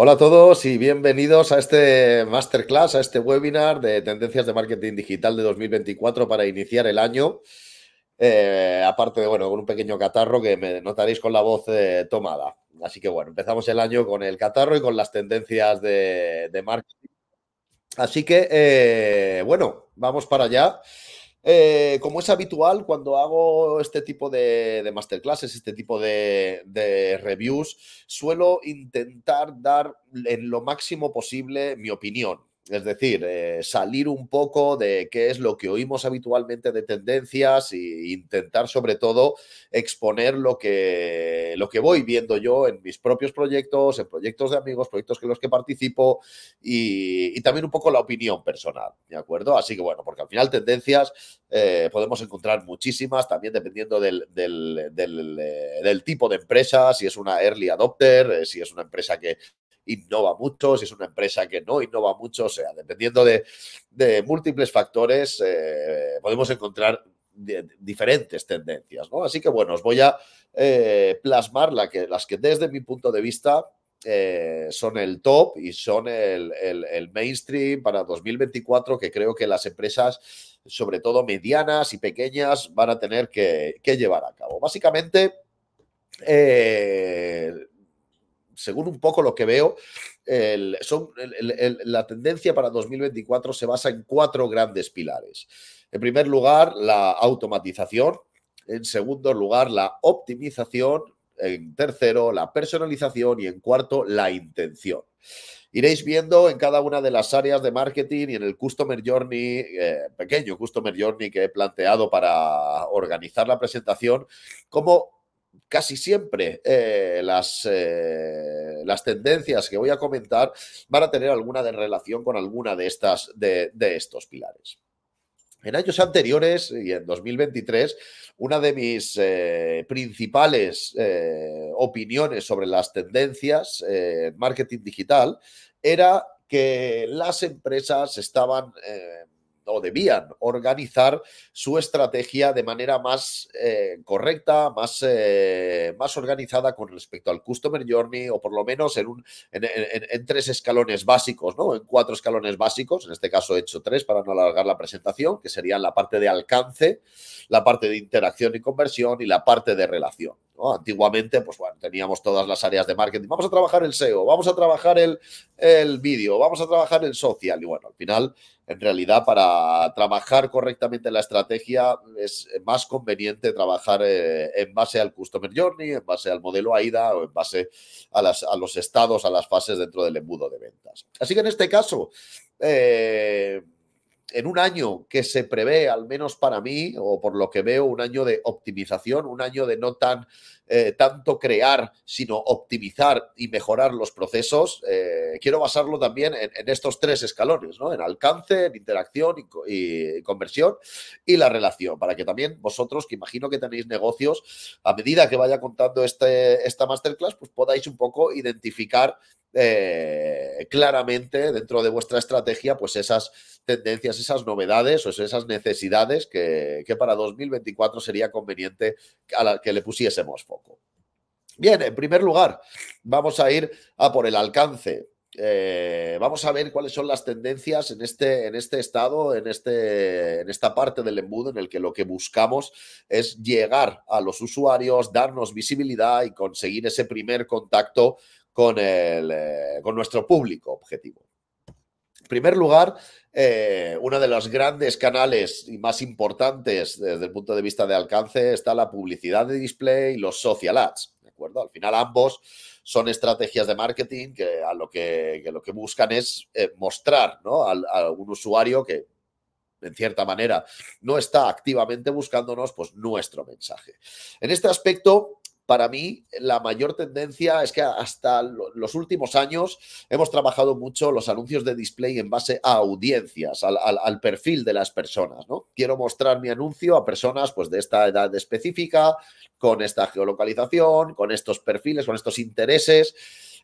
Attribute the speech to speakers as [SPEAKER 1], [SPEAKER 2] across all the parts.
[SPEAKER 1] Hola a todos y bienvenidos a este masterclass, a este webinar de tendencias de marketing digital de 2024 para iniciar el año. Eh, aparte de, bueno, con un pequeño catarro que me notaréis con la voz eh, tomada. Así que, bueno, empezamos el año con el catarro y con las tendencias de, marketing. Así que, eh, bueno, vamos para allá. Eh, como es habitual cuando hago este tipo de, masterclasses, este tipo de, reviews, suelo intentar dar en lo máximo posible mi opinión. Es decir, eh, salir un poco de qué es lo que oímos habitualmente de tendencias e intentar sobre todo exponer lo que, lo que voy viendo yo en mis propios proyectos, en proyectos de amigos, proyectos en los que participo y, también un poco la opinión personal, ¿de acuerdo? Así que bueno, porque al final tendencias eh, podemos encontrar muchísimas, también dependiendo del, eh, del, tipo de empresa, si es una early adopter, si es una empresa que innova mucho, si es una empresa que no innova mucho, o sea, dependiendo de, múltiples factores, eh, podemos encontrar diferentes tendencias, ¿no? Así que bueno, os voy a eh, plasmar las que desde mi punto de vista eh, son el top y son el, mainstream para 2024 que creo que las empresas, sobre todo medianas y pequeñas, van a tener que, llevar a cabo. Básicamente, eh, según un poco lo que veo, son, la tendencia para 2024 se basa en cuatro grandes pilares. En primer lugar, la automatización. En segundo lugar, la optimización. En tercero, la personalización. Y en cuarto, la intención. Iréis viendo en cada una de las áreas de marketing y en el Customer Journey, eh, pequeño Customer Journey que he planteado para organizar la presentación, cómo casi siempre eh, las, eh, las, tendencias que voy a comentar van a tener alguna de relación con alguna de, estas, de, estos pilares. En años anteriores y en 2023, una de mis eh, principales opiniones sobre las tendencias en marketing digital era que las empresas estaban o debían organizar su estrategia de manera más eh, correcta, más, eh, más organizada con respecto al Customer Journey o por lo menos en, un, en, tres escalones básicos, ¿no? En cuatro escalones básicos, en este caso he hecho tres para no alargar la presentación, que serían la parte de alcance, la parte de interacción y conversión y la parte de relación. Antiguamente, pues bueno, teníamos todas las áreas de marketing. Vamos a trabajar el SEO, vamos a trabajar el, vídeo, vamos a trabajar el social. Y bueno, al final, en realidad, para trabajar correctamente la estrategia es más conveniente trabajar eh, en base al Customer Journey, en base al modelo AIDA o en base a, a los estados, a las fases dentro del embudo de ventas. Así que en este caso, eh, en un año que se prevé, al menos para mí, o por lo que veo, un año de optimización, un año de no tan eh, tanto crear, sino optimizar y mejorar los procesos, eh, quiero basarlo también en, estos tres escalones, ¿no? En alcance, en interacción y, conversión y la relación, para que también vosotros, que imagino que tenéis negocios, a medida que vaya contando este, esta masterclass, pues podáis un poco identificar eh, claramente dentro de vuestra estrategia, pues esas tendencias, esas novedades o esas necesidades que, que para 2024 sería conveniente a que le pusiésemos Bien, en primer lugar, vamos a ir a por el alcance. Eh, vamos a ver cuáles son las tendencias en este, en este estado, en, este, en esta parte del embudo en el que lo que buscamos es llegar a los usuarios, darnos visibilidad y conseguir ese primer contacto con, el, eh, con nuestro público objetivo primer lugar, eh, uno de los grandes canales y más importantes desde el punto de vista de alcance está la publicidad de display y los social ads. ¿De acuerdo? Al final, ambos son estrategias de marketing que a lo que, lo que buscan es eh, mostrar a, un usuario que en cierta manera no está activamente buscándonos pues nuestro mensaje. En este aspecto para mí la mayor tendencia es que hasta los últimos años hemos trabajado mucho los anuncios de display en base a audiencias, al, perfil de las personas, ¿no? Quiero mostrar mi anuncio a personas pues de esta edad específica, con esta geolocalización, con estos perfiles, con estos intereses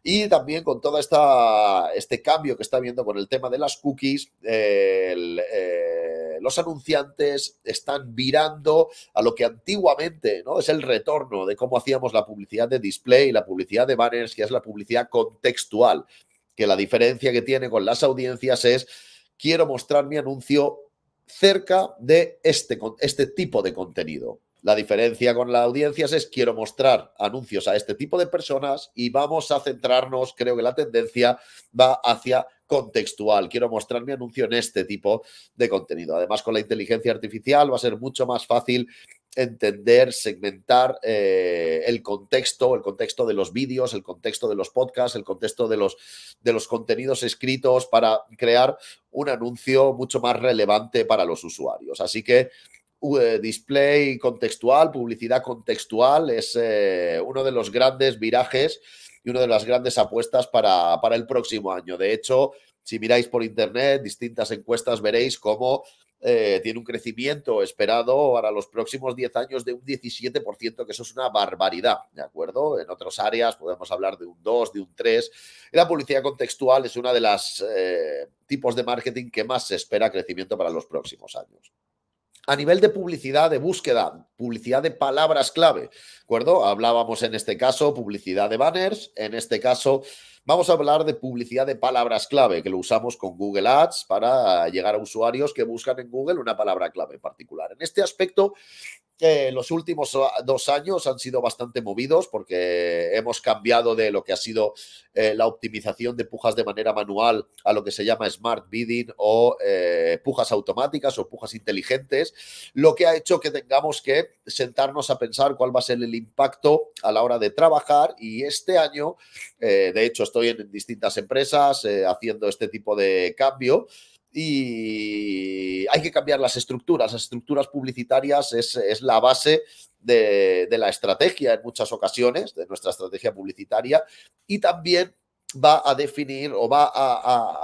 [SPEAKER 1] y también con todo este cambio que está habiendo con el tema de las cookies, eh, los anunciantes están virando a lo que antiguamente ¿no? es el retorno de cómo hacíamos la publicidad de display y la publicidad de banners, que es la publicidad contextual, que la diferencia que tiene con las audiencias es quiero mostrar mi anuncio cerca de este, este tipo de contenido. La diferencia con las audiencias es quiero mostrar anuncios a este tipo de personas y vamos a centrarnos, creo que la tendencia va hacia contextual. Quiero mostrar mi anuncio en este tipo de contenido. Además, con la inteligencia artificial va a ser mucho más fácil entender, segmentar eh, el contexto, el contexto de los vídeos, el contexto de los podcasts, el contexto de los, de los contenidos escritos para crear un anuncio mucho más relevante para los usuarios. Así que eh, display contextual, publicidad contextual, es eh, uno de los grandes virajes y una de las grandes apuestas para, para, el próximo año. De hecho, si miráis por internet distintas encuestas, veréis cómo eh, tiene un crecimiento esperado para los próximos 10 años de un 17%, que eso es una barbaridad, ¿de acuerdo? En otras áreas podemos hablar de un 2, de un 3. la publicidad contextual es una de los tipos de marketing que más se espera crecimiento para los próximos años a nivel de publicidad de búsqueda, publicidad de palabras clave, ¿de acuerdo? Hablábamos en este caso publicidad de banners, en este caso Vamos a hablar de publicidad de palabras clave, que lo usamos con Google Ads para llegar a usuarios que buscan en Google una palabra clave en particular. En este aspecto, eh, los últimos ah, dos años han sido bastante movidos porque hemos cambiado de lo que ha sido eh, la optimización de pujas de manera manual a lo que se llama smart bidding o eh, pujas automáticas o pujas inteligentes, lo que ha hecho que tengamos que sentarnos a pensar cuál va a ser el impacto a la hora de trabajar y este año, de hecho, estoy en, distintas empresas eh, haciendo este tipo de cambio y hay que cambiar las estructuras. Las estructuras publicitarias es, la base de, la estrategia en muchas ocasiones, de nuestra estrategia publicitaria, y también va a definir o va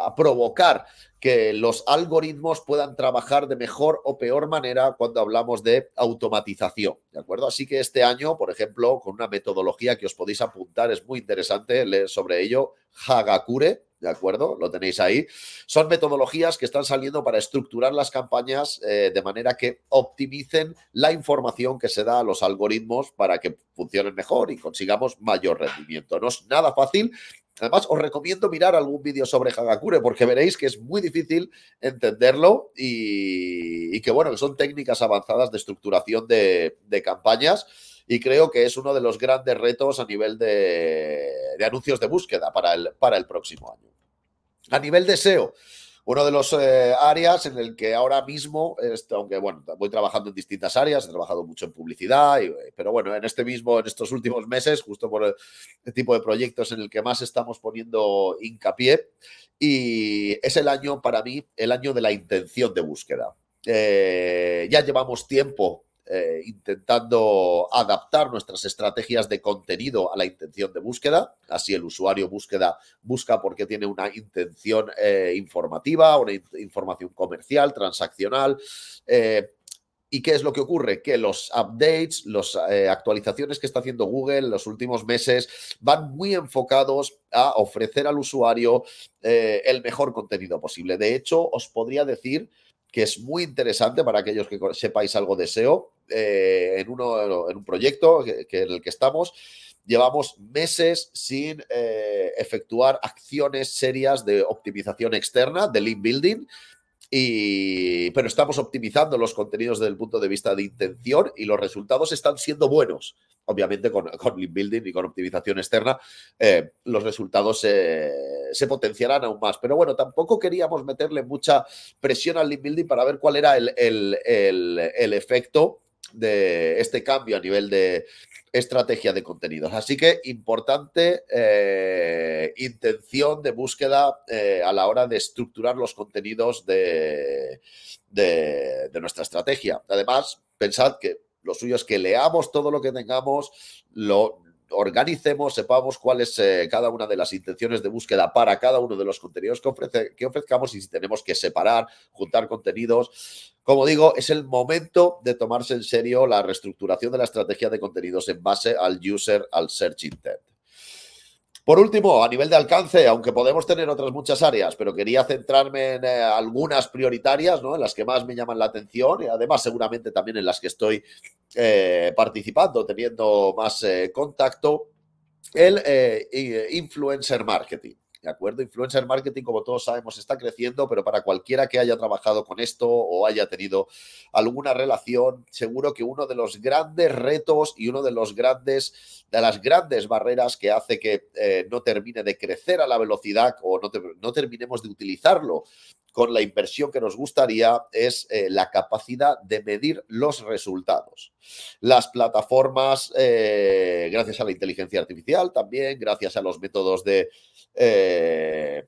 [SPEAKER 1] a provocar que los algoritmos puedan trabajar de mejor o peor manera cuando hablamos de automatización, ¿de acuerdo? Así que este año, por ejemplo, con una metodología que os podéis apuntar, es muy interesante leer sobre ello, Hagakure, ¿de acuerdo? Lo tenéis ahí. Son metodologías que están saliendo para estructurar las campañas eh, de manera que optimicen la información que se da a los algoritmos para que funcionen mejor y consigamos mayor rendimiento. No es nada fácil Además, os recomiendo mirar algún vídeo sobre Hagakure porque veréis que es muy difícil entenderlo y, que, bueno, son técnicas avanzadas de estructuración de, campañas y creo que es uno de los grandes retos a nivel de, anuncios de búsqueda para el, para el próximo año. A nivel de SEO, uno de los eh, áreas en el que ahora mismo, este, aunque bueno, voy trabajando en distintas áreas, he trabajado mucho en publicidad, eh, pero bueno, en este mismo, en estos últimos meses, justo por el, tipo de proyectos en el que más estamos poniendo hincapié, y es el año para mí, el año de la intención de búsqueda. Eh, ya llevamos tiempo eh, intentando adaptar nuestras estrategias de contenido a la intención de búsqueda. Así el usuario búsqueda busca porque tiene una intención eh, informativa, una información comercial, transaccional. Eh, ¿Y qué es lo que ocurre? Que los updates, las actualizaciones que está haciendo Google en los últimos meses van muy enfocados a ofrecer al usuario el mejor contenido posible. De hecho, os podría decir que es muy interesante para aquellos que sepáis algo de SEO. Eh, en, uno, en un proyecto que, en el que estamos llevamos meses sin eh, efectuar acciones serias de optimización externa, de lean building. Y, pero estamos optimizando los contenidos desde el punto de vista de intención y los resultados están siendo buenos. Obviamente con, con Lean Building y con optimización externa eh, los resultados se potenciarán aún más. Pero bueno, tampoco queríamos meterle mucha presión al Lean Building para ver cuál era el, el, el efecto de este cambio a nivel de estrategia de contenidos. Así que importante eh, intención de búsqueda eh, a la hora de estructurar los contenidos de, nuestra estrategia. Además, pensad que lo suyo es que leamos todo lo que tengamos, lo, organicemos, sepamos cuál es eh, cada una de las intenciones de búsqueda para cada uno de los contenidos que ofrezcamos y si tenemos que separar, juntar contenidos. Como digo, es el momento de tomarse en serio la reestructuración de la estrategia de contenidos en base al user, al search intent. Por último, a nivel de alcance, aunque podemos tener otras muchas áreas, pero quería centrarme en eh, algunas prioritarias, ¿no? En las que más me llaman la atención y además seguramente también en las que estoy eh, participando, teniendo más eh, contacto, el influencer marketing. ¿de acuerdo? Influencer marketing, como todos sabemos, está creciendo, pero para cualquiera que haya trabajado con esto o haya tenido alguna relación, seguro que uno de los grandes retos y uno de los grandes, de las grandes barreras que hace que eh, no termine de crecer a la velocidad o no terminemos de utilizarlo con la inversión que nos gustaría es eh, la capacidad de medir los resultados. Las plataformas, eh, gracias a la inteligencia artificial también, gracias a los métodos de, eh,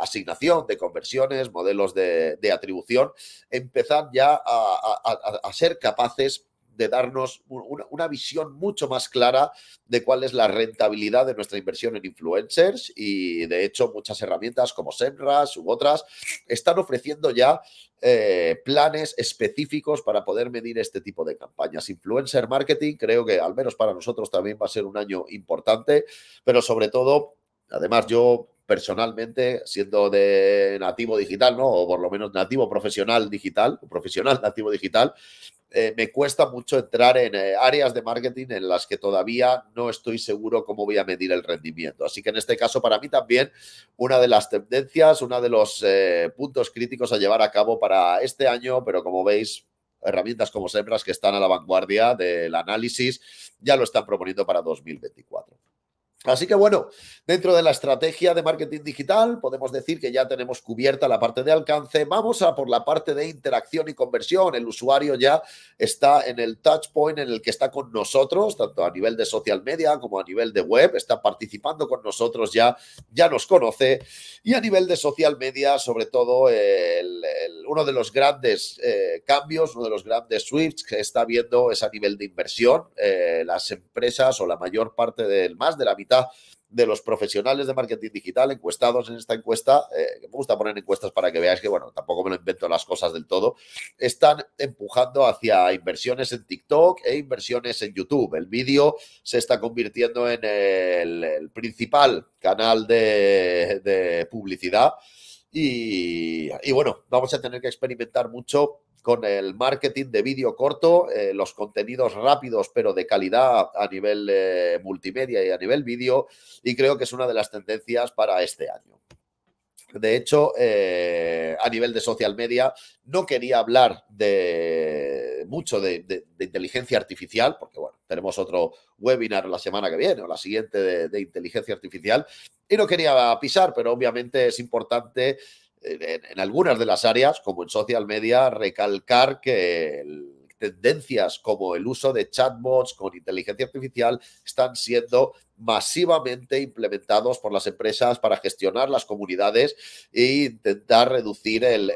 [SPEAKER 1] asignación, de conversiones, modelos de, atribución, empezan ya a ser capaces de darnos una, visión mucho más clara de cuál es la rentabilidad de nuestra inversión en influencers y de hecho muchas herramientas como Semras u otras están ofreciendo ya eh, planes específicos para poder medir este tipo de campañas. Influencer marketing creo que al menos para nosotros también va a ser un año importante, pero sobre todo, además yo personalmente, siendo de nativo digital, ¿no? O por lo menos nativo profesional digital, profesional nativo digital, eh, me cuesta mucho entrar en eh, áreas de marketing en las que todavía no estoy seguro cómo voy a medir el rendimiento. Así que en este caso, para mí también, una de las tendencias, uno de los eh, puntos críticos a llevar a cabo para este año, pero como veis, herramientas como Sembras que están a la vanguardia del análisis ya lo están proponiendo para 2024. Así que bueno, dentro de la estrategia de marketing digital podemos decir que ya tenemos cubierta la parte de alcance. Vamos a por la parte de interacción y conversión. El usuario ya está en el touch point en el que está con nosotros, tanto a nivel de social media como a nivel de web. Está participando con nosotros ya, ya nos conoce. Y a nivel de social media, sobre todo, el, uno de los grandes eh, cambios, uno de los grandes switch que está viendo es a nivel de inversión. Eh, las empresas o la mayor parte del más de la mitad de los profesionales de marketing digital encuestados en esta encuesta, eh, me gusta poner encuestas para que veáis que, bueno, tampoco me lo invento las cosas del todo, están empujando hacia inversiones en TikTok e inversiones en YouTube. El vídeo se está convirtiendo en el, principal canal de, publicidad y bueno, vamos a tener que experimentar mucho con el marketing de vídeo corto, eh, los contenidos rápidos pero de calidad a nivel eh, multimedia y a nivel vídeo, y creo que es una de las tendencias para este año. De hecho, eh, a nivel de social media, no quería hablar de mucho de, inteligencia artificial, porque bueno, tenemos otro webinar la semana que viene o la siguiente de inteligencia artificial, y no quería pisar, pero obviamente es importante en, algunas de las áreas, como en social media, recalcar que tendencias como el uso de chatbots con inteligencia artificial están siendo masivamente implementados por las empresas para gestionar las comunidades e intentar reducir el,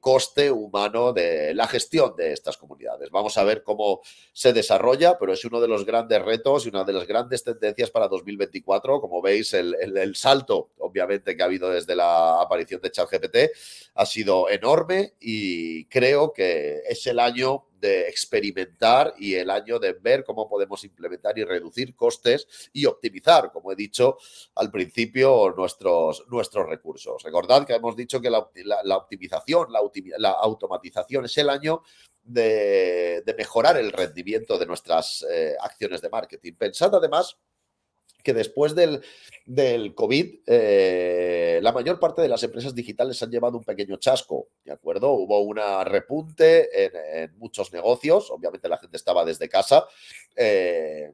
[SPEAKER 1] coste humano de la gestión de estas comunidades. Vamos a ver cómo se desarrolla, pero es uno de los grandes retos y una de las grandes tendencias para 2024. Como veis, el, el salto, obviamente, que ha habido desde la aparición de ChatGPT ha sido enorme y creo que es el año de experimentar y el año de ver cómo podemos implementar y reducir costes y optimizar, como he dicho al principio, nuestros, nuestros recursos. Recordad que hemos dicho que la, optimización, la, automatización es el año de, mejorar el rendimiento de nuestras eh, acciones de marketing. Pensad además que después del, del COVID, eh, la mayor parte de las empresas digitales han llevado un pequeño chasco, ¿de acuerdo? Hubo un repunte en, muchos negocios, obviamente la gente estaba desde casa eh,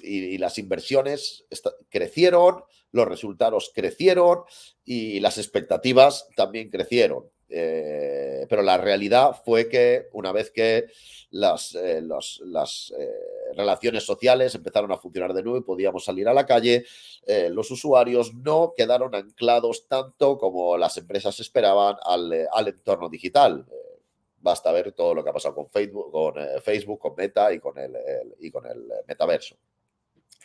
[SPEAKER 1] y, las inversiones crecieron, los resultados crecieron y las expectativas también crecieron. Eh, pero la realidad fue que una vez que las, eh, las eh, relaciones sociales empezaron a funcionar de nuevo y podíamos salir a la calle, los usuarios no quedaron anclados tanto como las empresas esperaban al, entorno digital. Basta ver todo lo que ha pasado con Facebook, con, Facebook, con Meta y con el, y con el metaverso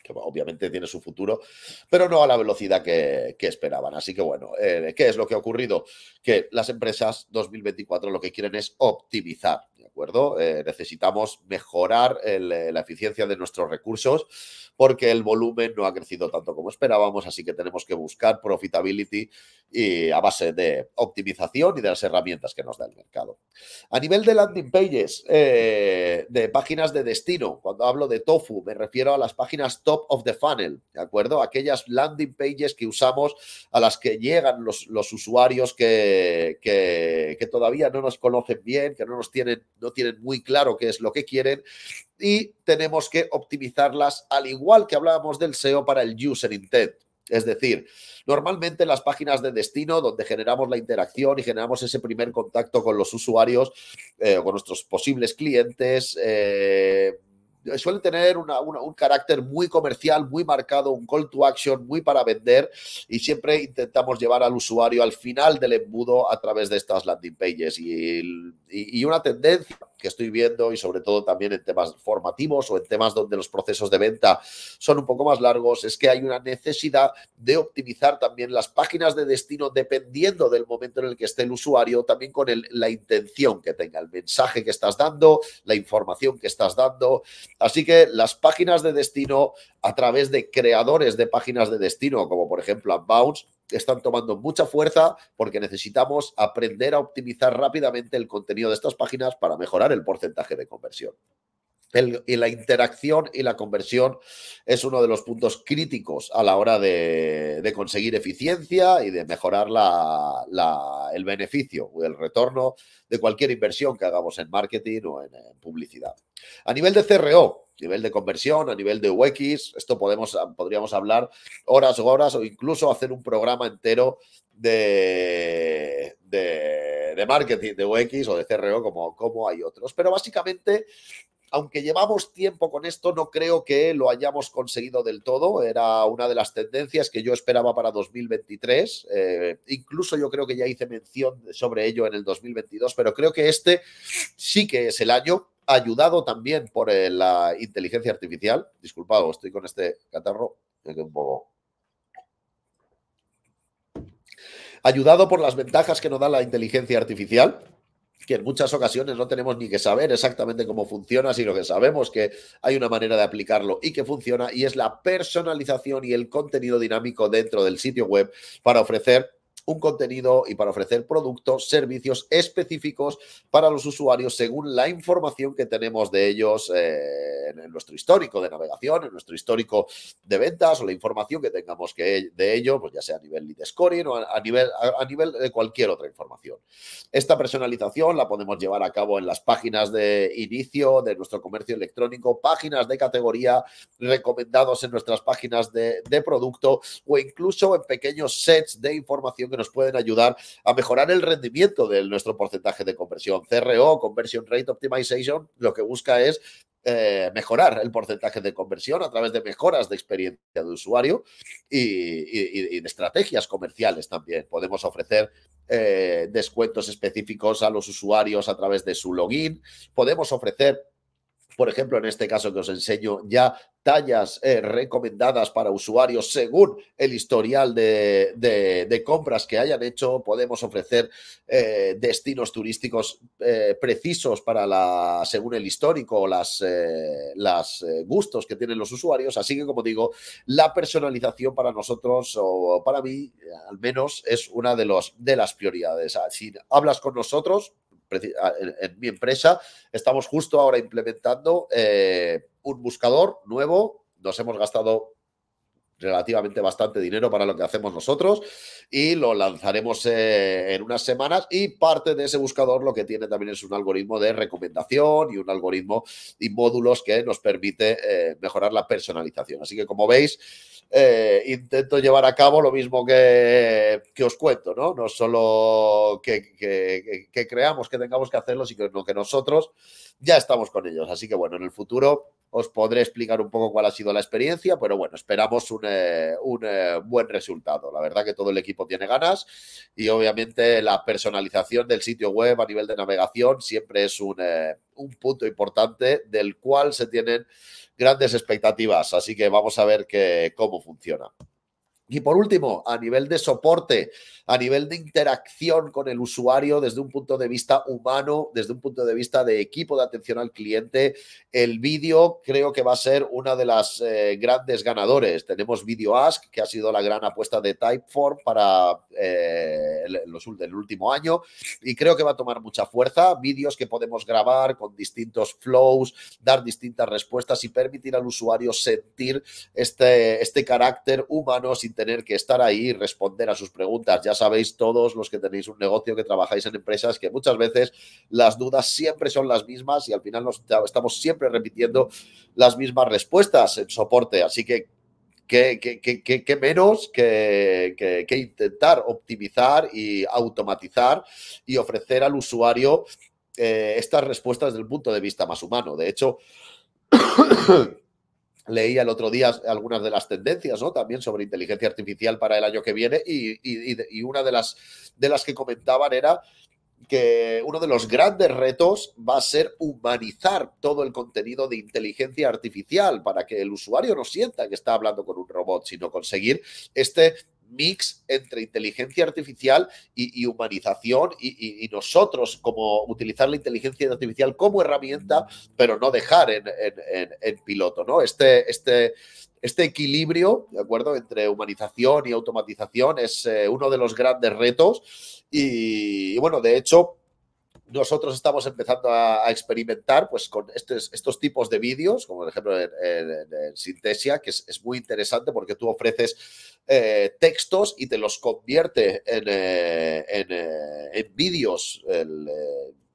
[SPEAKER 1] que obviamente tiene su futuro, pero no a la velocidad que, esperaban. Así que bueno, eh, ¿qué es lo que ha ocurrido? Que las empresas 2024 lo que quieren es optimizar eh, necesitamos mejorar eh, la eficiencia de nuestros recursos porque el volumen no ha crecido tanto como esperábamos, así que tenemos que buscar profitability y a base de optimización y de las herramientas que nos da el mercado. A nivel de landing pages, eh, de páginas de destino, cuando hablo de tofu, me refiero a las páginas top of the funnel, ¿de acuerdo? Aquellas landing pages que usamos a las que llegan los, usuarios que, que, todavía no nos conocen bien, que no nos tienen, tienen muy claro qué es lo que quieren y tenemos que optimizarlas al igual que hablábamos del SEO para el user intent. Es decir, normalmente las páginas de destino donde generamos la interacción y generamos ese primer contacto con los usuarios, eh, con nuestros posibles clientes, eh, suele tener un carácter muy comercial, muy marcado, un call to action muy para vender y siempre intentamos llevar al usuario al final del embudo a través de estas landing pages y, una tendencia que estoy viendo y sobre todo también en temas formativos o en temas donde los procesos de venta son un poco más largos, es que hay una necesidad de optimizar también las páginas de destino dependiendo del momento en el que esté el usuario, también con la intención que tenga, el mensaje que estás dando, la información que estás dando Así que las páginas de destino a través de creadores de páginas de destino, como por ejemplo Unbounce, están tomando mucha fuerza porque necesitamos aprender a optimizar rápidamente el contenido de estas páginas para mejorar el porcentaje de conversión y la interacción y la conversión es uno de los puntos críticos a la hora de, conseguir eficiencia y de mejorar el beneficio o el retorno de cualquier inversión que hagamos en marketing o en, publicidad. A nivel de CRO, nivel de conversión, a nivel de UX, esto podemos, podríamos hablar horas o horas o incluso hacer un programa entero de, marketing de UX o de CRO como, como hay otros. Pero básicamente aunque llevamos tiempo con esto, no creo que lo hayamos conseguido del todo. Era una de las tendencias que yo esperaba para 2023. Eh, incluso yo creo que ya hice mención sobre ello en el 2022, pero creo que este sí que es el año ayudado también por eh, la inteligencia artificial. Disculpado, estoy con este catarro. un poco ayudado por las ventajas que nos da la inteligencia artificial que en muchas ocasiones no tenemos ni que saber exactamente cómo funciona, sino que sabemos que hay una manera de aplicarlo y que funciona, y es la personalización y el contenido dinámico dentro del sitio web para ofrecer un contenido y para ofrecer productos, servicios específicos para los usuarios según la información que tenemos de ellos eh, en nuestro histórico de navegación, en nuestro histórico de ventas o la información que tengamos que, e-, de ellos, pues ya sea a nivel lead scoring o a, nivel, a, nivel de cualquier otra información. Esta personalización la podemos llevar a cabo en las páginas de inicio de nuestro comercio electrónico, páginas de categoría recomendados en nuestras páginas de, de producto o incluso en pequeños sets de información nos pueden ayudar a mejorar el rendimiento de nuestro porcentaje de conversión. CRO, Conversion Rate Optimization, lo que busca es eh, mejorar el porcentaje de conversión a través de mejoras de experiencia de usuario y, de estrategias comerciales también. Podemos ofrecer eh, descuentos específicos a los usuarios a través de su login. Podemos ofrecer por ejemplo, en este caso que os enseño ya tallas eh, recomendadas para usuarios según el historial de, compras que hayan hecho. Podemos ofrecer eh, destinos turísticos eh, precisos para la, según el histórico o las, las gustos que tienen los usuarios. Así que, como digo, la personalización para nosotros o para mí, al menos, es una de, los, de las prioridades. Ah, si hablas con nosotros, Ah, en, mi empresa estamos justo ahora implementando eh, un buscador nuevo. Nos hemos gastado relativamente bastante dinero para lo que hacemos nosotros y lo lanzaremos eh, en unas semanas y parte de ese buscador lo que tiene también es un algoritmo de recomendación y un algoritmo y módulos que nos permite eh, mejorar la personalización. Así que como veis, eh, intento llevar a cabo lo mismo que, os cuento, ¿no? No solo que, que, creamos que tengamos que hacerlo, sino que nosotros ya estamos con ellos. Así que bueno, en el futuro os podré explicar un poco cuál ha sido la experiencia, pero bueno, esperamos un, eh, eh, buen resultado. La verdad que todo el equipo tiene ganas y obviamente la personalización del sitio web a nivel de navegación siempre es un, eh, punto importante del cual se tienen grandes expectativas. Así que vamos a ver cómo funciona. Y por último, a nivel de soporte, a nivel de interacción con el usuario desde un punto de vista humano, desde un punto de vista de equipo de atención al cliente, el vídeo creo que va a ser una de las eh, grandes ganadores. Tenemos Video Ask, que ha sido la gran apuesta de Typeform para eh, los, el último año y creo que va a tomar mucha fuerza. Vídeos que podemos grabar con distintos flows, dar distintas respuestas y permitir al usuario sentir este, este carácter humano sin tener que estar ahí y responder a sus preguntas, ya sabéis todos los que tenéis un negocio, que trabajáis en empresas, que muchas veces las dudas siempre son las mismas y al final nos estamos siempre repitiendo las mismas respuestas en soporte. Así que qué menos que, intentar optimizar y automatizar y ofrecer al usuario eh, estas respuestas desde el punto de vista más humano. De hecho, leía el otro día algunas de las tendencias, ¿no? También sobre inteligencia artificial para el año que viene y, una de las, de las que comentaban era que uno de los grandes retos va a ser humanizar todo el contenido de inteligencia artificial para que el usuario no sienta que está hablando con un robot, sino conseguir este mix entre inteligencia artificial y, humanización y, nosotros como utilizar la inteligencia artificial como herramienta, pero no dejar en, piloto, ¿no? Este, este, este equilibrio, ¿de acuerdo?, entre humanización y automatización es eh, uno de los grandes retos y, bueno, de hecho, nosotros estamos empezando a, experimentar pues, con estos, tipos de vídeos, como por ejemplo en, en, Sintesia, que es, muy interesante porque tú ofreces eh, textos y te los convierte en, eh, eh, vídeos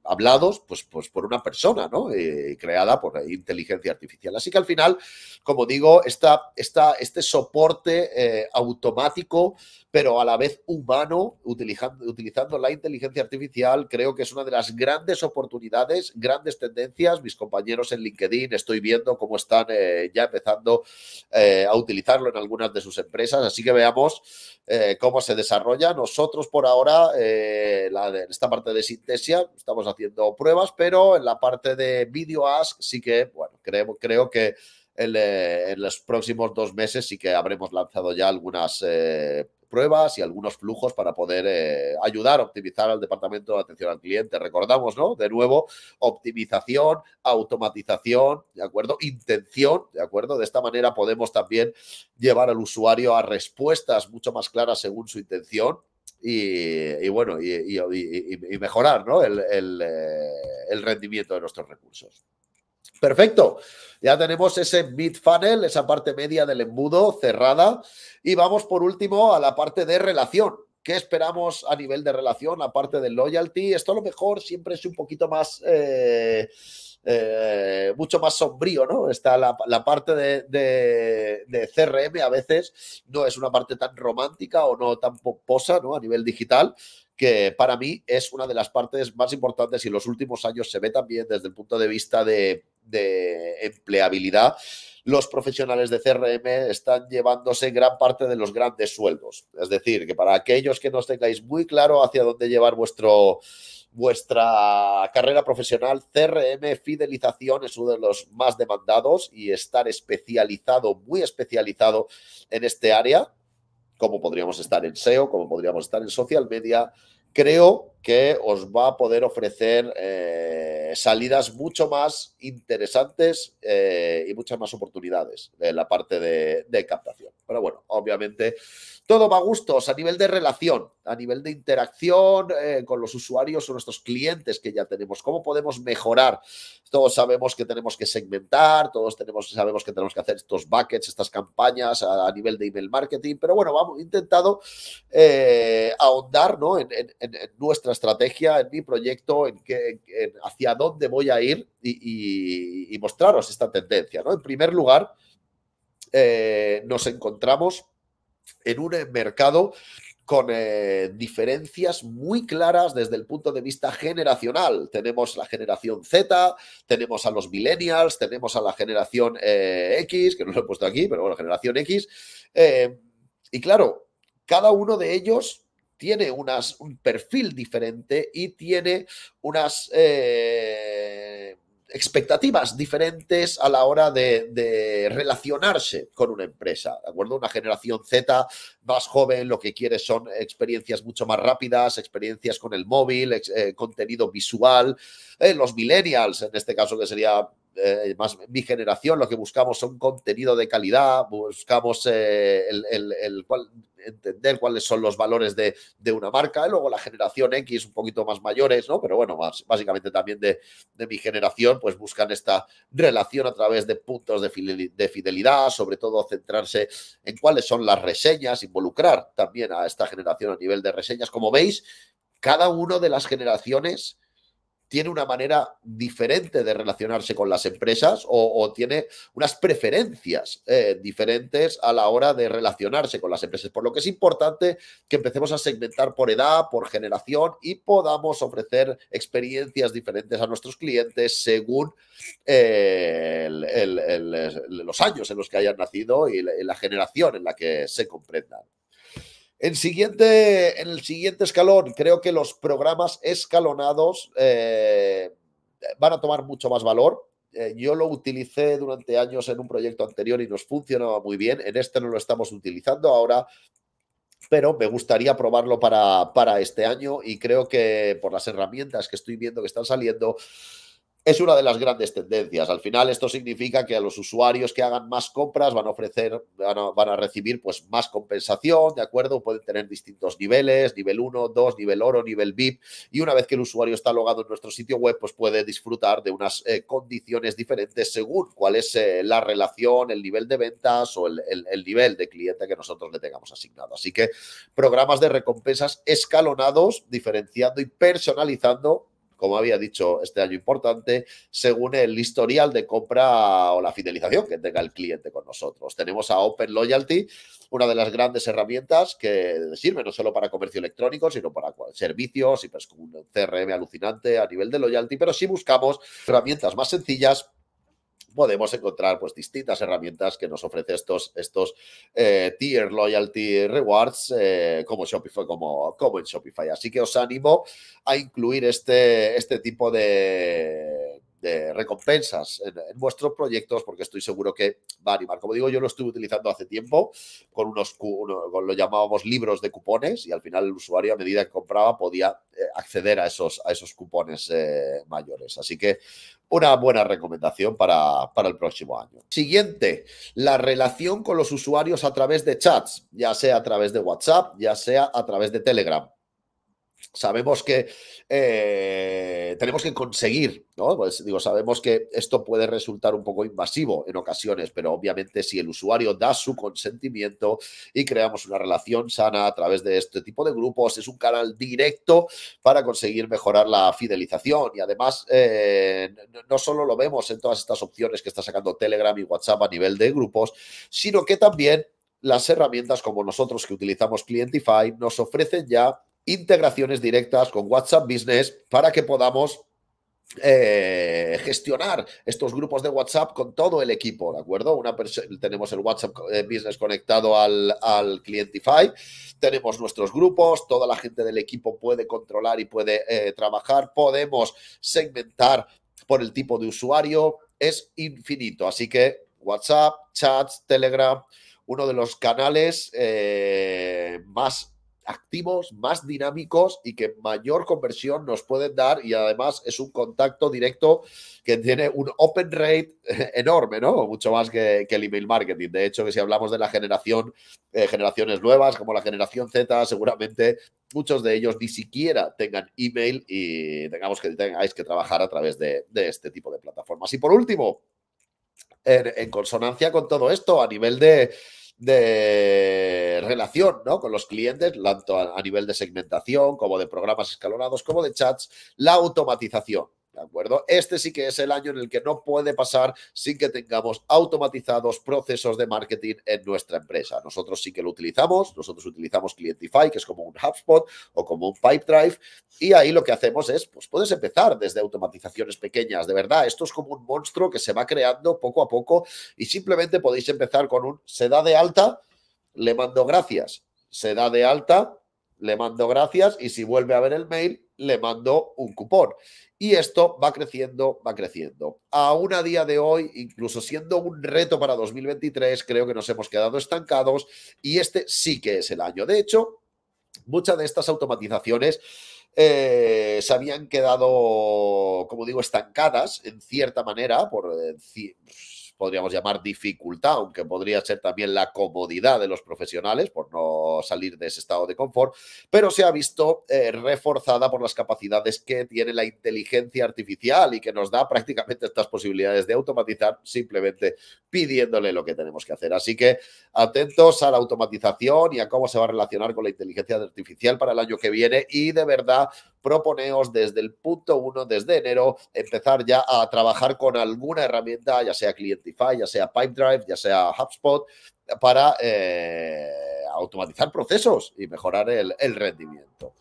[SPEAKER 1] hablados pues, pues por una persona, Y creada por inteligencia artificial. Así que al final, como digo, esta, esta, este soporte automático pero a la vez humano, utilizando, utilizando la inteligencia artificial. Creo que es una de las grandes oportunidades, grandes tendencias. Mis compañeros en LinkedIn estoy viendo cómo están eh, ya empezando eh, a utilizarlo en algunas de sus empresas, así que veamos eh, cómo se desarrolla. Nosotros por ahora, en esta parte de sintesia, estamos haciendo pruebas, pero en la parte de video ask sí que, bueno, creo, creo que... en los próximos dos meses sí que habremos lanzado ya algunas pruebas y algunos flujos para poder eh, ayudar a optimizar al departamento de atención al cliente. Recordamos, ¿no? De nuevo, optimización, automatización, ¿de acuerdo? Intención, ¿de acuerdo? De esta manera podemos también llevar al usuario a respuestas mucho más claras según su intención, y, bueno, y, mejorar ¿no? Eh, el rendimiento de nuestros recursos. Perfecto. Ya tenemos ese mid funnel, esa parte media del embudo cerrada. Y vamos por último a la parte de relación. ¿Qué esperamos a nivel de relación, aparte del loyalty? Esto a lo mejor siempre es un poquito más, eh, eh, mucho más sombrío, ¿no? Está la, parte de, de, de, CRM a veces no es una parte tan romántica o no tan pomposa, ¿no? A nivel digital, que para mí es una de las partes más importantes y en los últimos años se ve también desde el punto de vista de, empleabilidad. Los profesionales de CRM están llevándose gran parte de los grandes sueldos. Es decir, que para aquellos que no tengáis muy claro hacia dónde llevar vuestro, vuestra carrera profesional, CRM, fidelización es uno de los más demandados y estar especializado, muy especializado en este área cómo podríamos estar en SEO, cómo podríamos estar en social media. Creo que os va a poder ofrecer eh, salidas mucho más interesantes eh, y muchas más oportunidades en la parte de, captación. Pero bueno, obviamente todo va a gustos a nivel de relación, a nivel de interacción eh, con los usuarios o nuestros clientes que ya tenemos. ¿Cómo podemos mejorar? Todos sabemos que tenemos que segmentar, todos tenemos, sabemos que tenemos que hacer estos buckets, estas campañas a, nivel de email marketing, pero bueno, vamos, intentado ahondar en nuestras estrategia, en mi proyecto, en, qué, hacia dónde voy a ir y, mostraros esta tendencia. En primer lugar, eh, nos encontramos en un mercado con eh, diferencias muy claras desde el punto de vista generacional. Tenemos la generación Z, tenemos a los millennials, tenemos a la generación eh, X, que no lo he puesto aquí, pero bueno, generación X. y claro, cada uno de ellos tiene un perfil diferente y tiene unas eh, expectativas diferentes a la hora de, relacionarse con una empresa, ¿de acuerdo? Una generación Z más joven lo que quiere son experiencias mucho más rápidas, experiencias con el móvil, eh, contenido visual. Eh, los millennials, en este caso que sería eh, más mi generación, lo que buscamos son contenido de calidad, buscamos eh, el, entender cuáles son los valores de, una marca, y luego la generación X un poquito más mayores, ¿no? Pero bueno, más, básicamente también de, de, mi generación, pues buscan esta relación a través de puntos de fidelidad, sobre todo centrarse en cuáles son las reseñas, involucrar también a esta generación a nivel de reseñas. Como veis, cada una de las generaciones tiene una manera diferente de relacionarse con las empresas o, tiene unas preferencias eh, diferentes a la hora de relacionarse con las empresas. Por lo que es importante que empecemos a segmentar por edad, por generación y podamos ofrecer experiencias diferentes a nuestros clientes según eh, los años en los que hayan nacido y la generación en la que se comprendan. En, siguiente, el siguiente escalón, creo que los programas escalonados eh, van a tomar mucho más valor. Eh, yo lo utilicé durante años en un proyecto anterior y nos funcionaba muy bien. En este no lo estamos utilizando ahora, pero me gustaría probarlo para, para este año y creo que por las herramientas que estoy viendo que están saliendo, es una de las grandes tendencias. Al final esto significa que a los usuarios que hagan más compras van a ofrecer, van a, recibir pues más compensación, ¿de acuerdo? Pueden tener distintos niveles, nivel 1, 2, nivel oro, nivel VIP y una vez que el usuario está logado en nuestro sitio web pues puede disfrutar de unas eh, condiciones diferentes según cuál es eh, la relación, el nivel de ventas o el nivel de cliente que nosotros le tengamos asignado. Así que programas de recompensas escalonados, diferenciando y personalizando como había dicho, este año importante, según el historial de compra o la fidelización que tenga el cliente con nosotros. Tenemos a Open Loyalty, una de las grandes herramientas que sirve no solo para comercio electrónico, sino para servicios y pues un CRM alucinante a nivel de loyalty, pero si buscamos herramientas más sencillas podemos encontrar pues distintas herramientas que nos ofrece estos, estos eh, tier loyalty rewards eh, como, Shopify, como, como en Shopify. Así que os animo a incluir este, este tipo de de recompensas en, vuestros proyectos, porque estoy seguro que va a animar. Como digo, yo lo estuve utilizando hace tiempo con unos, con lo llamábamos libros de cupones y al final el usuario a medida que compraba podía eh, acceder a esos, a esos cupones eh, mayores. Así que una buena recomendación para, para, el próximo año. Siguiente, la relación con los usuarios a través de chats, ya sea a través de WhatsApp, ya sea a través de Telegram sabemos que eh, tenemos que conseguir, ¿no? Pues digo, sabemos que esto puede resultar un poco invasivo en ocasiones, pero obviamente si el usuario da su consentimiento y creamos una relación sana a través de este tipo de grupos, es un canal directo para conseguir mejorar la fidelización y además eh, no solo lo vemos en todas estas opciones que está sacando Telegram y WhatsApp a nivel de grupos, sino que también las herramientas como nosotros que utilizamos Clientify nos ofrecen ya integraciones directas con WhatsApp Business para que podamos eh, gestionar estos grupos de WhatsApp con todo el equipo, ¿de acuerdo? Una tenemos el WhatsApp eh, Business conectado al, al, Clientify, tenemos nuestros grupos, toda la gente del equipo puede controlar y puede eh, trabajar, podemos segmentar por el tipo de usuario, es infinito, así que WhatsApp, chats, Telegram, uno de los canales más activos, más dinámicos y que mayor conversión nos pueden dar y además es un contacto directo que tiene un open rate eh, enorme, ¿no? Mucho más que, el email marketing. De hecho, que si hablamos de la generación, eh, generaciones nuevas como la generación Z, seguramente muchos de ellos ni siquiera tengan email y tengamos que, tengáis que trabajar a través de, este tipo de plataformas. Y por último, en consonancia con todo esto, a nivel de de relación ¿no? con los clientes, tanto a nivel de segmentación como de programas escalonados, como de chats, la automatización. ¿De acuerdo? Este sí que es el año en el que no puede pasar sin que tengamos automatizados procesos de marketing en nuestra empresa. Nosotros sí que lo utilizamos, nosotros utilizamos Clientify, que es como un HubSpot o como un Pipedrive, y ahí lo que hacemos es, pues puedes empezar desde automatizaciones pequeñas, de verdad, esto es como un monstruo que se va creando poco a poco y simplemente podéis empezar con un se da de alta, le mando gracias, se da de alta, le mando gracias y si vuelve a ver el mail, le mando un cupón. Y esto va creciendo, va creciendo. Aún a día de hoy, incluso siendo un reto para 2023, creo que nos hemos quedado estancados y este sí que es el año. De hecho, muchas de estas automatizaciones eh, se habían quedado, como digo, estancadas en cierta manera por... Eh, podríamos llamar dificultad, aunque podría ser también la comodidad de los profesionales por no salir de ese estado de confort, pero se ha visto eh, reforzada por las capacidades que tiene la inteligencia artificial y que nos da prácticamente estas posibilidades de automatizar simplemente pidiéndole lo que tenemos que hacer. Así que atentos a la automatización y a cómo se va a relacionar con la inteligencia artificial para el año que viene y de verdad proponeos desde el punto uno, desde enero, empezar ya a trabajar con alguna herramienta, ya sea Clientify, ya sea Pipedrive, ya sea HubSpot, para eh, automatizar procesos y mejorar el, rendimiento.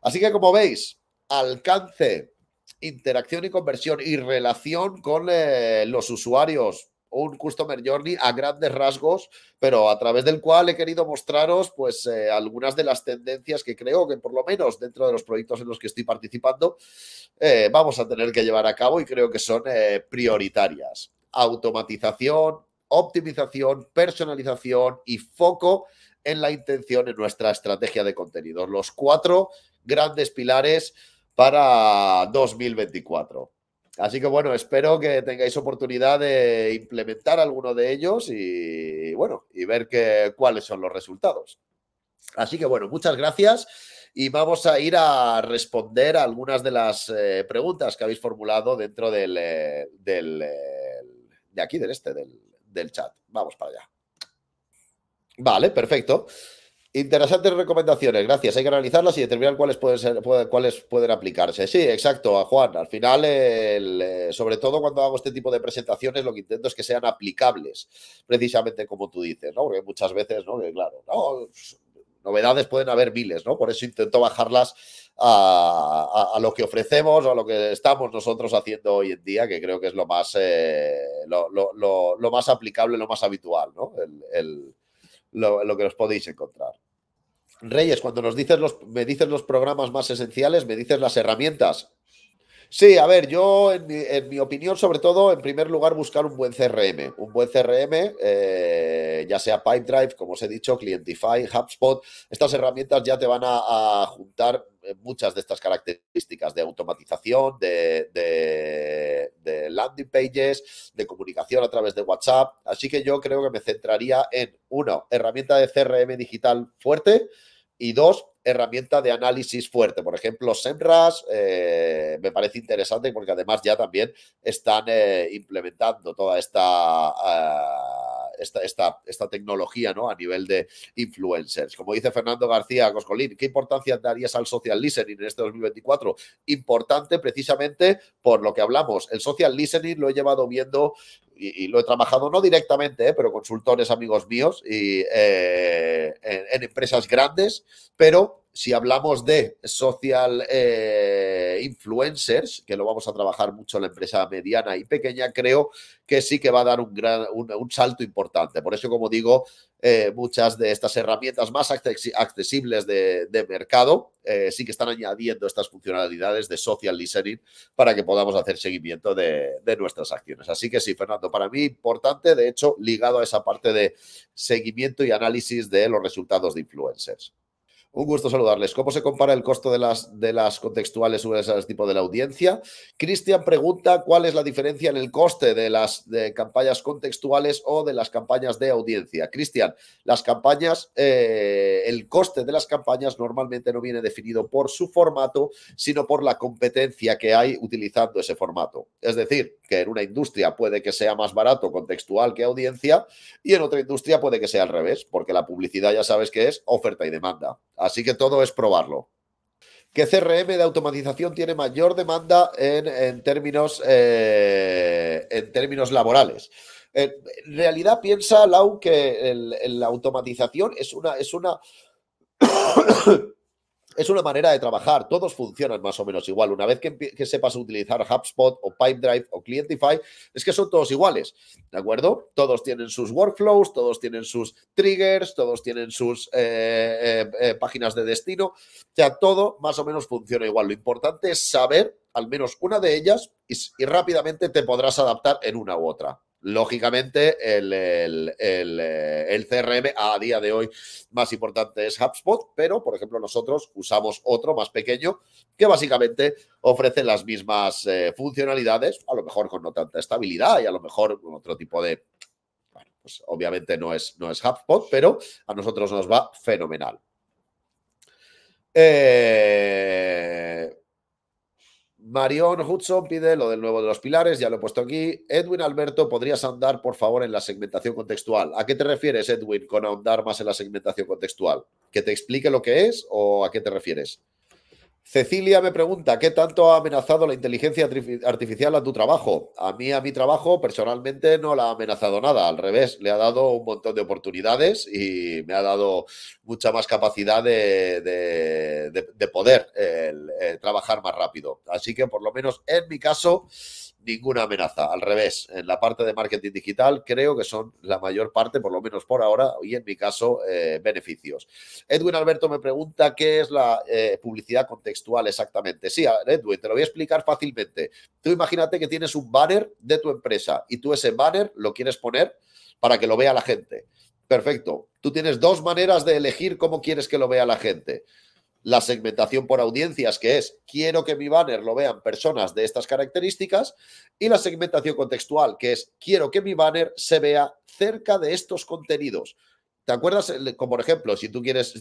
[SPEAKER 1] Así que como veis, alcance, interacción y conversión y relación con eh, los usuarios un Customer Journey a grandes rasgos, pero a través del cual he querido mostraros pues eh, algunas de las tendencias que creo que por lo menos dentro de los proyectos en los que estoy participando eh, vamos a tener que llevar a cabo y creo que son eh, prioritarias. Automatización, optimización, personalización y foco en la intención en nuestra estrategia de contenidos. Los cuatro grandes pilares para 2024. Así que bueno, espero que tengáis oportunidad de implementar alguno de ellos y bueno, y ver qué cuáles son los resultados. Así que bueno, muchas gracias y vamos a ir a responder a algunas de las eh, preguntas que habéis formulado dentro del, eh, eh, de aquí, del este, del, del chat. Vamos para allá. Vale, perfecto. Interesantes recomendaciones, gracias. Hay que analizarlas y determinar cuáles pueden, ser, cuáles pueden aplicarse. Sí, exacto, a Juan. Al final, eh, sobre todo cuando hago este tipo de presentaciones, lo que intento es que sean aplicables, precisamente como tú dices, ¿no? Porque muchas veces, ¿no? claro, novedades pueden haber miles, ¿no? Por eso intento bajarlas a, lo que ofrecemos o a lo que estamos nosotros haciendo hoy en día, que creo que es lo más, eh, lo, más aplicable, lo más habitual, ¿no? lo, que os podéis encontrar. Reyes, cuando nos dices los, me dices los programas más esenciales, me dices las herramientas. Sí, a ver, yo en mi, opinión, sobre todo, en primer lugar, buscar un buen CRM. Un buen CRM, eh, ya sea Pipedrive, como os he dicho, Clientify, HubSpot, estas herramientas ya te van a, juntar eh, muchas de estas características de automatización, de, de, landing pages, de comunicación a través de WhatsApp. Así que yo creo que me centraría en, uno, herramienta de CRM digital fuerte y dos, herramienta de análisis fuerte. Por ejemplo, SEMRAS eh, me parece interesante porque además ya también están eh, implementando toda ah, esta, esta, esta, tecnología ¿no? a nivel de influencers. Como dice Fernando García Coscolín, ¿qué importancia darías al social listening en este 2024? Importante precisamente por lo que hablamos. El social listening lo he llevado viendo y, lo he trabajado no directamente, ¿eh? pero consultores amigos míos y, eh, en, empresas grandes, pero si hablamos de social eh, influencers, que lo vamos a trabajar mucho en la empresa mediana y pequeña, creo que sí que va a dar un, un, salto importante. Por eso, como digo, eh, muchas de estas herramientas más accesibles de, mercado eh, sí que están añadiendo estas funcionalidades de social listening para que podamos hacer seguimiento de nuestras acciones. Así que sí, Fernando, para mí importante, de hecho, ligado a esa parte de seguimiento y análisis de los resultados de influencers. Un gusto saludarles. ¿Cómo se compara el costo de las, de las contextuales tipo de la audiencia? Cristian pregunta cuál es la diferencia en el coste de las campañas contextuales o de las campañas de audiencia. Cristian, las campañas, eh, el coste de las campañas normalmente no viene definido por su formato, sino por la competencia que hay utilizando ese formato. Es decir, que en una industria puede que sea más barato contextual que audiencia y en otra industria puede que sea al revés, porque la publicidad ya sabes que es oferta y demanda. Así que todo es probarlo. ¿Qué CRM de automatización tiene mayor demanda en, términos, eh, en términos laborales? Eh, en realidad piensa, Lau, que la automatización es una, es una es una manera de trabajar. Todos funcionan más o menos igual. Una vez que, sepas utilizar HubSpot o Pipedrive o Clientify, es que son todos iguales. ¿De acuerdo? Todos tienen sus workflows, todos tienen sus triggers, todos tienen sus eh, eh, eh, páginas de destino. O sea, todo más o menos funciona igual. Lo importante es saber al menos una de ellas y rápidamente te podrás adaptar en una u otra. Lógicamente, el, eh, CRM a día de hoy más importante es HubSpot, pero por ejemplo nosotros usamos otro más pequeño que básicamente ofrece las mismas eh, funcionalidades, a lo mejor con no tanta estabilidad y a lo mejor con otro tipo de... Bueno, pues obviamente no es, no es HubSpot, pero a nosotros nos va fenomenal. Eh, Marion Hudson pide lo del nuevo de los pilares, ya lo he puesto aquí. Edwin Alberto, ¿podrías andar, por favor, en la segmentación contextual? ¿A qué te refieres, Edwin, con ahondar más en la segmentación contextual? ¿Que te explique lo que es o a qué te refieres? Cecilia me pregunta, ¿qué tanto ha amenazado la inteligencia artificial a tu trabajo? A mí, a mi trabajo, personalmente no la ha amenazado nada. Al revés, le ha dado un montón de oportunidades y me ha dado mucha más capacidad de, poder eh, trabajar más rápido. Así que, por lo menos en mi caso, ninguna amenaza. Al revés, en la parte de marketing digital creo que son la mayor parte, por lo menos por ahora, y en mi caso, eh, beneficios. Edwin Alberto me pregunta qué es la eh, publicidad contextual exactamente. Sí, Edwin, te lo voy a explicar fácilmente. Tú imagínate que tienes un banner de tu empresa y tú ese banner lo quieres poner para que lo vea la gente. Perfecto. Tú tienes dos maneras de elegir cómo quieres que lo vea la gente la segmentación por audiencias, que es quiero que mi banner lo vean personas de estas características, y la segmentación contextual, que es quiero que mi banner se vea cerca de estos contenidos. ¿Te acuerdas? Como por ejemplo, si tú tienes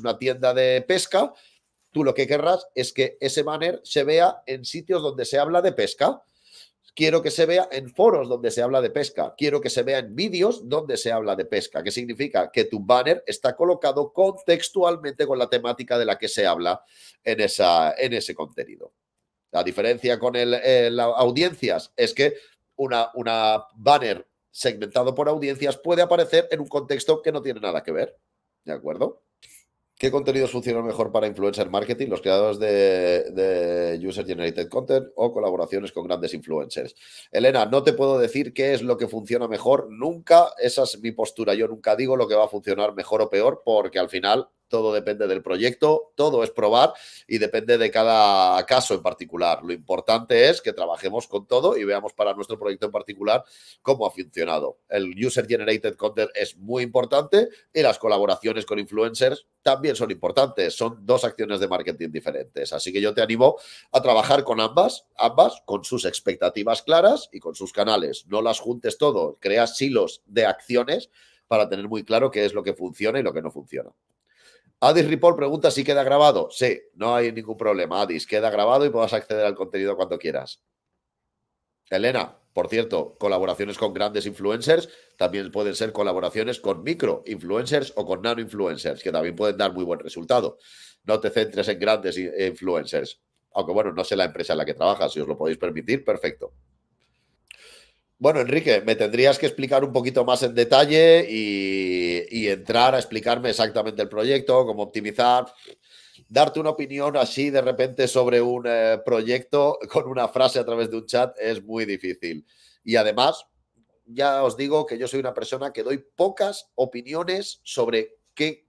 [SPEAKER 1] una tienda de pesca, tú lo que querrás es que ese banner se vea en sitios donde se habla de pesca. Quiero que se vea en foros donde se habla de pesca. Quiero que se vea en vídeos donde se habla de pesca. ¿Qué significa? Que tu banner está colocado contextualmente con la temática de la que se habla en, esa, en ese contenido. La diferencia con el, eh, audiencias es que una, una banner segmentado por audiencias puede aparecer en un contexto que no tiene nada que ver. ¿De acuerdo? ¿Qué contenidos funcionan mejor para influencer marketing? Los creadores de, user generated content o colaboraciones con grandes influencers. Elena, no te puedo decir qué es lo que funciona mejor. Nunca, esa es mi postura. Yo nunca digo lo que va a funcionar mejor o peor porque al final todo depende del proyecto, todo es probar y depende de cada caso en particular. Lo importante es que trabajemos con todo y veamos para nuestro proyecto en particular cómo ha funcionado. El User Generated Content es muy importante y las colaboraciones con influencers también son importantes. Son dos acciones de marketing diferentes. Así que yo te animo a trabajar con ambas, ambas con sus expectativas claras y con sus canales. No las juntes todo, crea silos de acciones para tener muy claro qué es lo que funciona y lo que no funciona. Adis Report pregunta si queda grabado. Sí, no hay ningún problema, Adis. Queda grabado y puedas acceder al contenido cuando quieras. Elena, por cierto, colaboraciones con grandes influencers también pueden ser colaboraciones con micro influencers o con nano influencers, que también pueden dar muy buen resultado. No te centres en grandes influencers. Aunque bueno, no sé la empresa en la que trabajas, si os lo podéis permitir, perfecto. Bueno, Enrique, me tendrías que explicar un poquito más en detalle y, entrar a explicarme exactamente el proyecto, cómo optimizar, darte una opinión así de repente sobre un eh, proyecto con una frase a través de un chat es muy difícil. Y además, ya os digo que yo soy una persona que doy pocas opiniones sobre qué,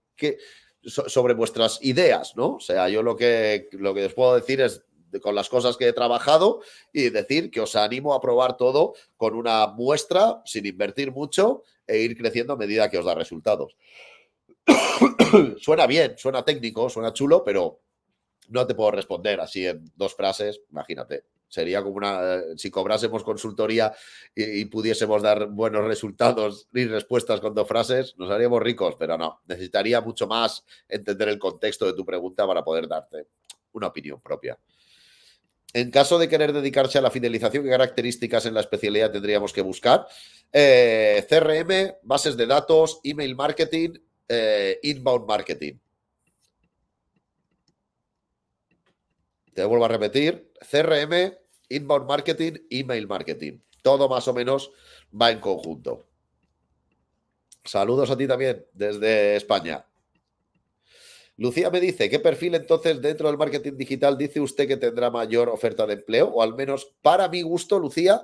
[SPEAKER 1] sobre vuestras ideas, ¿no? O sea, yo lo que, lo que os puedo decir es con las cosas que he trabajado y decir que os animo a probar todo con una muestra sin invertir mucho e ir creciendo a medida que os da resultados. suena bien, suena técnico, suena chulo, pero no te puedo responder así en dos frases, imagínate. Sería como una, si cobrásemos consultoría y, y, pudiésemos dar buenos resultados y respuestas con dos frases, nos haríamos ricos, pero no, necesitaría mucho más entender el contexto de tu pregunta para poder darte una opinión propia. En caso de querer dedicarse a la fidelización, ¿qué características en la especialidad tendríamos que buscar? Eh, CRM, bases de datos, email marketing, eh, inbound marketing. Te vuelvo a repetir, CRM, inbound marketing, email marketing. Todo más o menos va en conjunto. Saludos a ti también desde España. Lucía me dice, ¿qué perfil entonces dentro del marketing digital dice usted que tendrá mayor oferta de empleo? O al menos para mi gusto, Lucía,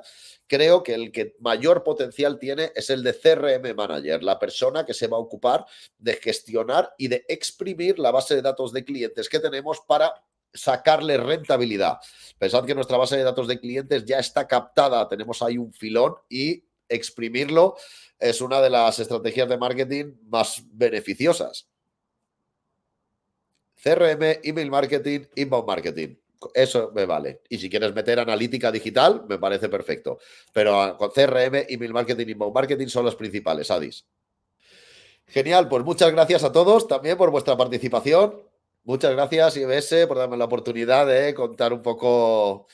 [SPEAKER 1] creo que el que mayor potencial tiene es el de CRM Manager, la persona que se va a ocupar de gestionar y de exprimir la base de datos de clientes que tenemos para sacarle rentabilidad. Pensad que nuestra base de datos de clientes ya está captada, tenemos ahí un filón y exprimirlo es una de las estrategias de marketing más beneficiosas. CRM, email marketing, inbound marketing. Eso me vale. Y si quieres meter analítica digital, me parece perfecto. Pero ah, con CRM, email marketing, inbound marketing son los principales, Adis. Genial, pues muchas gracias a todos también por vuestra participación. Muchas gracias, IBS, por darme la oportunidad de contar un poco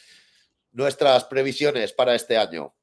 [SPEAKER 1] nuestras previsiones para este año.